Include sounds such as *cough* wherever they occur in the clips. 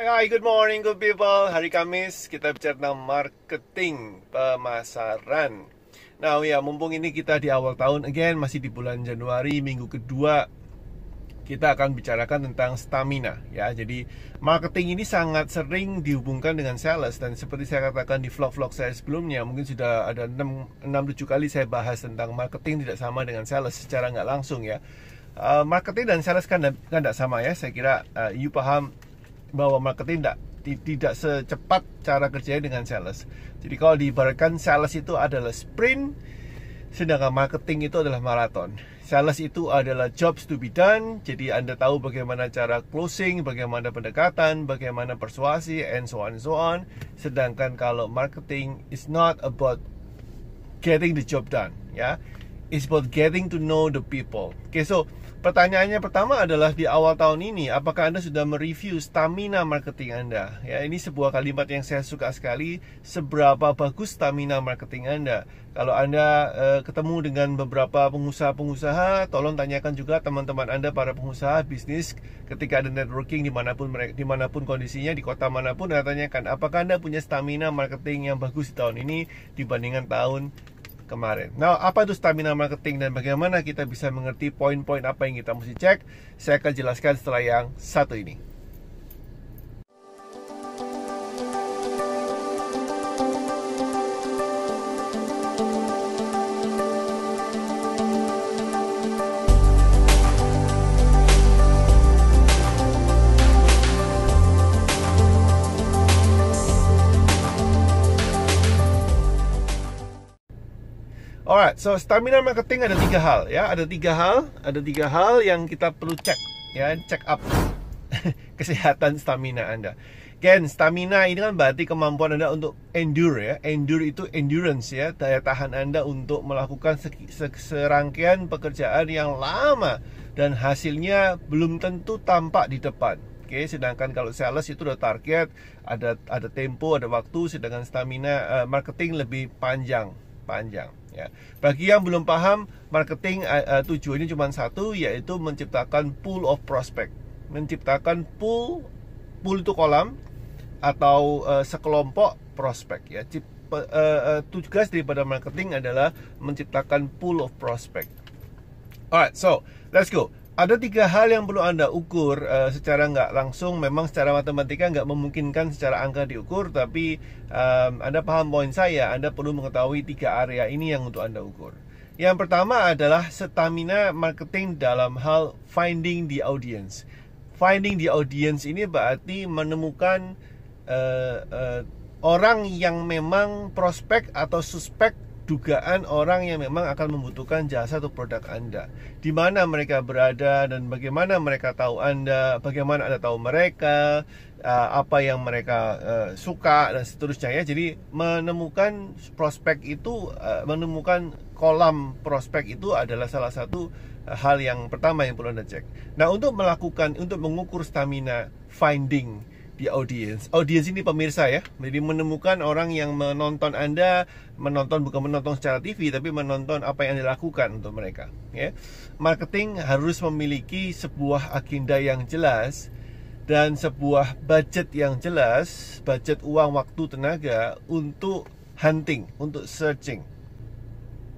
Hai hai, good morning good people Hari Kamis kita bicara tentang marketing, pemasaran Nah ya, mumpung ini kita di awal tahun Again, masih di bulan Januari, minggu kedua Kita akan bicarakan tentang stamina ya Jadi marketing ini sangat sering dihubungkan dengan sales Dan seperti saya katakan di vlog-vlog saya sebelumnya Mungkin sudah ada 6-7 kali saya bahas tentang marketing Tidak sama dengan sales secara nggak langsung ya uh, Marketing dan sales kan tidak sama ya Saya kira uh, you paham bahwa marketing tidak tidak secepat cara kerjanya dengan sales. Jadi kalau diibaratkan sales itu adalah sprint, sedangkan marketing itu adalah maraton. Sales itu adalah jobs to be done, jadi Anda tahu bagaimana cara closing, bagaimana pendekatan, bagaimana persuasi, and so on and so on. Sedangkan kalau marketing is not about getting the job done, ya, yeah? it's about getting to know the people. Okay, so Pertanyaannya pertama adalah di awal tahun ini, apakah Anda sudah mereview stamina marketing Anda? Ya, ini sebuah kalimat yang saya suka sekali, seberapa bagus stamina marketing Anda. Kalau Anda e, ketemu dengan beberapa pengusaha-pengusaha, tolong tanyakan juga teman-teman Anda para pengusaha bisnis ketika ada networking dimanapun mereka, dimanapun kondisinya di kota manapun, Anda tanyakan apakah Anda punya stamina marketing yang bagus di tahun ini dibandingkan tahun kemarin. Nah, apa itu stamina marketing dan bagaimana kita bisa mengerti poin-poin apa yang kita mesti cek? Saya akan jelaskan setelah yang satu ini. Alright, so stamina marketing ada tiga hal ya, ada tiga hal, ada tiga hal yang kita perlu cek ya, check up *laughs* kesehatan stamina Anda. Ken, stamina ini kan berarti kemampuan Anda untuk endure ya. Endure itu endurance ya, daya tahan Anda untuk melakukan serangkaian pekerjaan yang lama dan hasilnya belum tentu tampak di depan. Oke, okay, sedangkan kalau sales itu ada target, ada ada tempo, ada waktu, sedangkan stamina uh, marketing lebih panjang panjang ya. Bagi yang belum paham, marketing uh, tujuannya cuma satu yaitu menciptakan pool of prospect. Menciptakan pool pool itu kolam atau uh, sekelompok prospek ya. Cip, uh, uh, tugas daripada marketing adalah menciptakan pool of prospect. Alright, so let's go ada tiga hal yang perlu Anda ukur uh, secara nggak langsung. Memang secara matematika nggak memungkinkan secara angka diukur, tapi um, Anda paham poin saya. Anda perlu mengetahui tiga area ini yang untuk Anda ukur. Yang pertama adalah stamina marketing dalam hal finding the audience. Finding the audience ini berarti menemukan uh, uh, orang yang memang prospek atau suspek dugaan orang yang memang akan membutuhkan jasa atau produk Anda. Di mana mereka berada dan bagaimana mereka tahu Anda, bagaimana Anda tahu mereka, eh, apa yang mereka eh, suka dan seterusnya ya. Jadi menemukan prospek itu eh, menemukan kolam prospek itu adalah salah satu hal yang pertama yang perlu Anda cek. Nah, untuk melakukan untuk mengukur stamina finding di audience. Audience ini pemirsa ya. Jadi menemukan orang yang menonton Anda, menonton bukan menonton secara TV tapi menonton apa yang Anda lakukan untuk mereka, ya. Marketing harus memiliki sebuah agenda yang jelas dan sebuah budget yang jelas, budget uang, waktu, tenaga untuk hunting, untuk searching.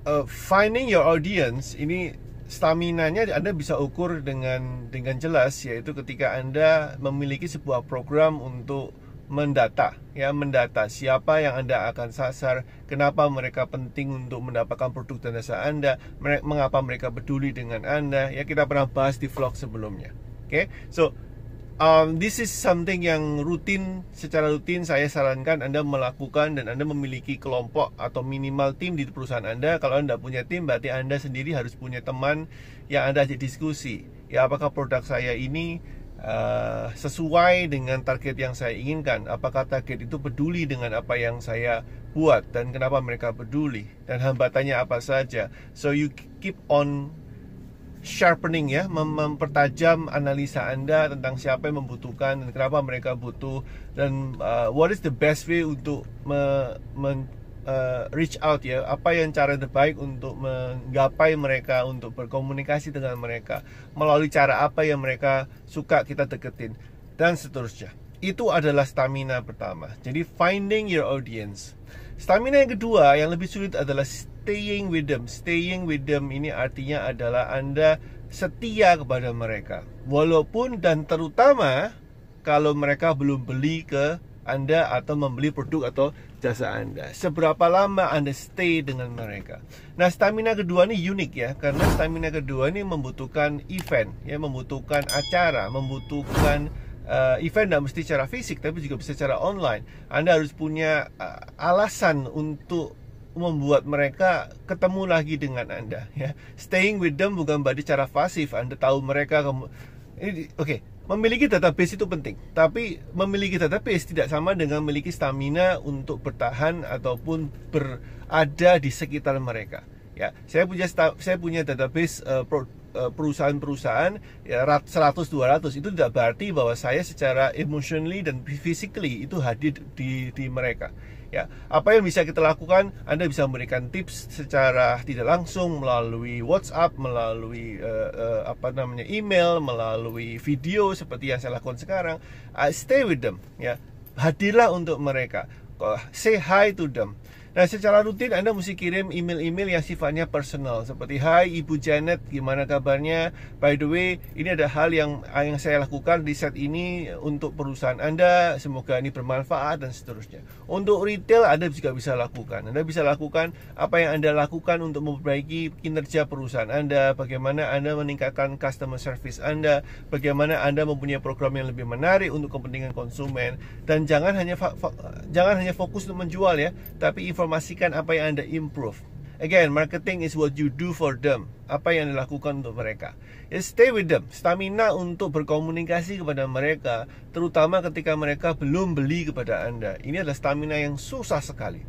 Uh, finding your audience ini staminanya Anda bisa ukur dengan dengan jelas yaitu ketika Anda memiliki sebuah program untuk mendata ya mendata siapa yang Anda akan sasar, kenapa mereka penting untuk mendapatkan produk dan jasa Anda, mengapa mereka peduli dengan Anda. Ya kita pernah bahas di vlog sebelumnya. Oke. Okay? So, um, this is something yang rutin secara rutin saya sarankan Anda melakukan dan Anda memiliki kelompok atau minimal tim di perusahaan Anda. Kalau Anda punya tim berarti Anda sendiri harus punya teman yang Anda ajak diskusi. Ya apakah produk saya ini Uh, sesuai dengan target yang saya inginkan. Apakah target itu peduli dengan apa yang saya buat dan kenapa mereka peduli dan hambatannya apa saja. So you keep on sharpening ya mem mempertajam analisa anda tentang siapa yang membutuhkan dan kenapa mereka butuh dan uh, what is the best way untuk me men uh, reach out ya apa yang cara terbaik untuk menggapai mereka untuk berkomunikasi dengan mereka melalui cara apa yang mereka suka kita deketin dan seterusnya itu adalah stamina pertama. Jadi finding your audience. Stamina yang kedua yang lebih sulit adalah staying with them. Staying with them ini artinya adalah Anda setia kepada mereka. Walaupun dan terutama kalau mereka belum beli ke anda atau membeli produk atau jasa Anda. Seberapa lama Anda stay dengan mereka. Nah, stamina kedua ini unik ya, karena stamina kedua ini membutuhkan event, ya membutuhkan acara, membutuhkan uh, event tidak mesti secara fisik tapi juga bisa secara online Anda harus punya uh, alasan untuk membuat mereka ketemu lagi dengan Anda *laughs* ya staying with them bukan berarti cara pasif Anda tahu mereka ini oke okay. memiliki database itu penting tapi memiliki database tidak sama dengan memiliki stamina untuk bertahan ataupun berada di sekitar mereka ya saya punya saya punya database uh, Eh, perusahaan-perusahaan ya, 100-200 itu tidak berarti bahwa saya secara emotionally dan physically itu hadir di, di mereka ya apa yang bisa kita lakukan Anda bisa memberikan tips secara tidak langsung melalui WhatsApp melalui uh, uh, apa namanya email melalui video seperti yang saya lakukan sekarang I stay with them ya hadirlah untuk mereka say hi to them Nah, secara rutin Anda mesti kirim email-email yang sifatnya personal seperti Hai Ibu Janet, gimana kabarnya? By the way, ini ada hal yang yang saya lakukan di set ini untuk perusahaan Anda, semoga ini bermanfaat dan seterusnya. Untuk retail Anda juga bisa lakukan. Anda bisa lakukan apa yang Anda lakukan untuk memperbaiki kinerja perusahaan Anda, bagaimana Anda meningkatkan customer service Anda, bagaimana Anda mempunyai program yang lebih menarik untuk kepentingan konsumen dan jangan hanya jangan hanya fokus untuk menjual ya, tapi informasikan apa yang Anda improve. Again, marketing is what you do for them. Apa yang Anda lakukan untuk mereka. Just ya, stay with them. Stamina untuk berkomunikasi kepada mereka, terutama ketika mereka belum beli kepada Anda. Ini adalah stamina yang susah sekali.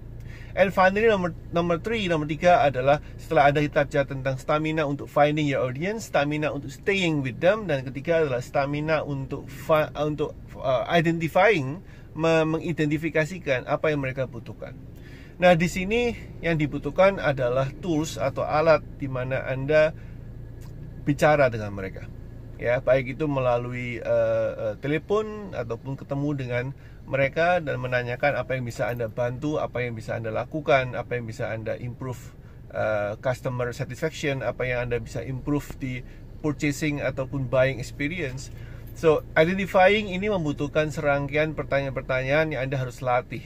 And finally nomor nomor 3, nomor 3 adalah setelah Anda kita tentang stamina untuk finding your audience, stamina untuk staying with them dan ketiga adalah stamina untuk untuk uh, identifying mengidentifikasikan apa yang mereka butuhkan. Nah, di sini yang dibutuhkan adalah tools atau alat di mana Anda bicara dengan mereka. Ya, baik itu melalui uh, telepon ataupun ketemu dengan mereka dan menanyakan apa yang bisa Anda bantu, apa yang bisa Anda lakukan, apa yang bisa Anda improve uh, customer satisfaction, apa yang Anda bisa improve di purchasing ataupun buying experience. So, identifying ini membutuhkan serangkaian pertanyaan-pertanyaan yang Anda harus latih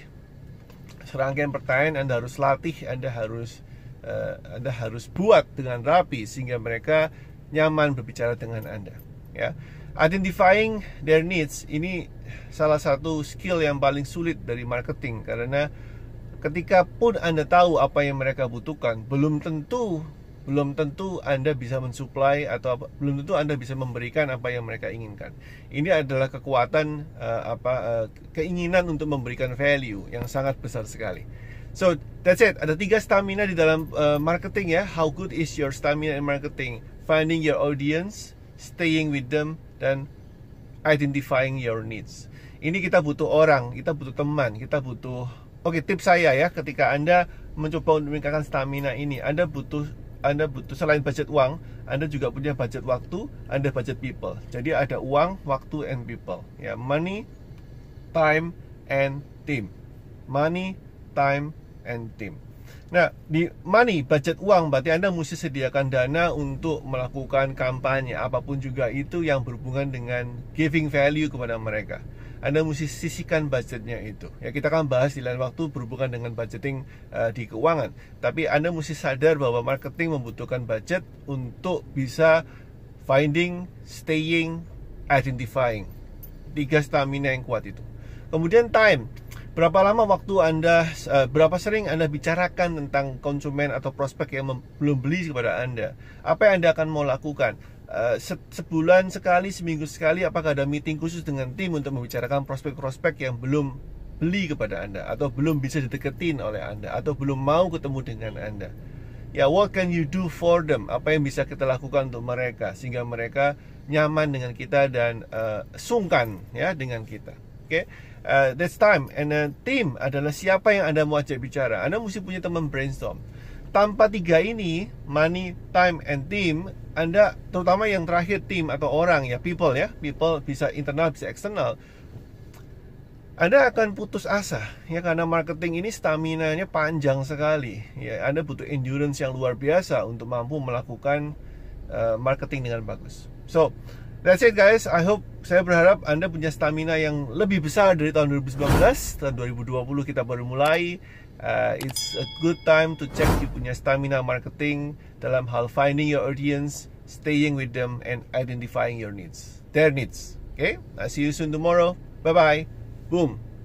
serangkaian pertanyaan Anda harus latih, Anda harus uh, Anda harus buat dengan rapi sehingga mereka nyaman berbicara dengan Anda, ya. Identifying their needs ini salah satu skill yang paling sulit dari marketing karena ketika pun Anda tahu apa yang mereka butuhkan, belum tentu belum tentu Anda bisa mensuplai atau apa, belum tentu Anda bisa memberikan apa yang mereka inginkan. Ini adalah kekuatan uh, apa uh, keinginan untuk memberikan value yang sangat besar sekali. So that's it. Ada tiga stamina di dalam uh, marketing ya. How good is your stamina in marketing? Finding your audience, staying with them, dan identifying your needs. Ini kita butuh orang, kita butuh teman, kita butuh. Oke, okay, tips saya ya, ketika anda mencoba untuk meningkatkan stamina ini, anda butuh anda butuh selain budget uang, Anda juga punya budget waktu, Anda budget people. Jadi ada uang, waktu and people. Ya, money, time and team. Money, time and team. Nah, di money, budget uang, berarti Anda mesti sediakan dana untuk melakukan kampanye, apapun juga itu yang berhubungan dengan giving value kepada mereka. Anda mesti sisihkan budgetnya itu. Ya kita akan bahas di lain waktu berhubungan dengan budgeting uh, di keuangan. Tapi Anda mesti sadar bahwa marketing membutuhkan budget untuk bisa finding, staying, identifying. Tiga stamina yang kuat itu. Kemudian time Berapa lama waktu Anda, uh, berapa sering Anda bicarakan tentang konsumen atau prospek yang belum beli kepada Anda? Apa yang Anda akan mau lakukan? Uh, sebulan sekali, seminggu sekali, apakah ada meeting khusus dengan tim untuk membicarakan prospek-prospek yang belum beli kepada Anda atau belum bisa dideketin oleh Anda atau belum mau ketemu dengan Anda? Ya, what can you do for them? Apa yang bisa kita lakukan untuk mereka sehingga mereka nyaman dengan kita dan uh, sungkan ya dengan kita. Okay uh, That's time And uh, team adalah siapa yang anda mau ajak bicara Anda mesti punya teman brainstorm Tanpa tiga ini Money, time and team Anda terutama yang terakhir team atau orang ya People ya People bisa internal bisa eksternal anda akan putus asa ya karena marketing ini stamina-nya panjang sekali ya Anda butuh endurance yang luar biasa untuk mampu melakukan uh, marketing dengan bagus. So, That's it guys, I hope saya berharap Anda punya stamina yang lebih besar dari tahun 2019 Tahun 2020 kita baru mulai uh, It's a good time to check you punya stamina marketing Dalam hal finding your audience, staying with them, and identifying your needs Their needs Okay, I see you soon tomorrow Bye-bye Boom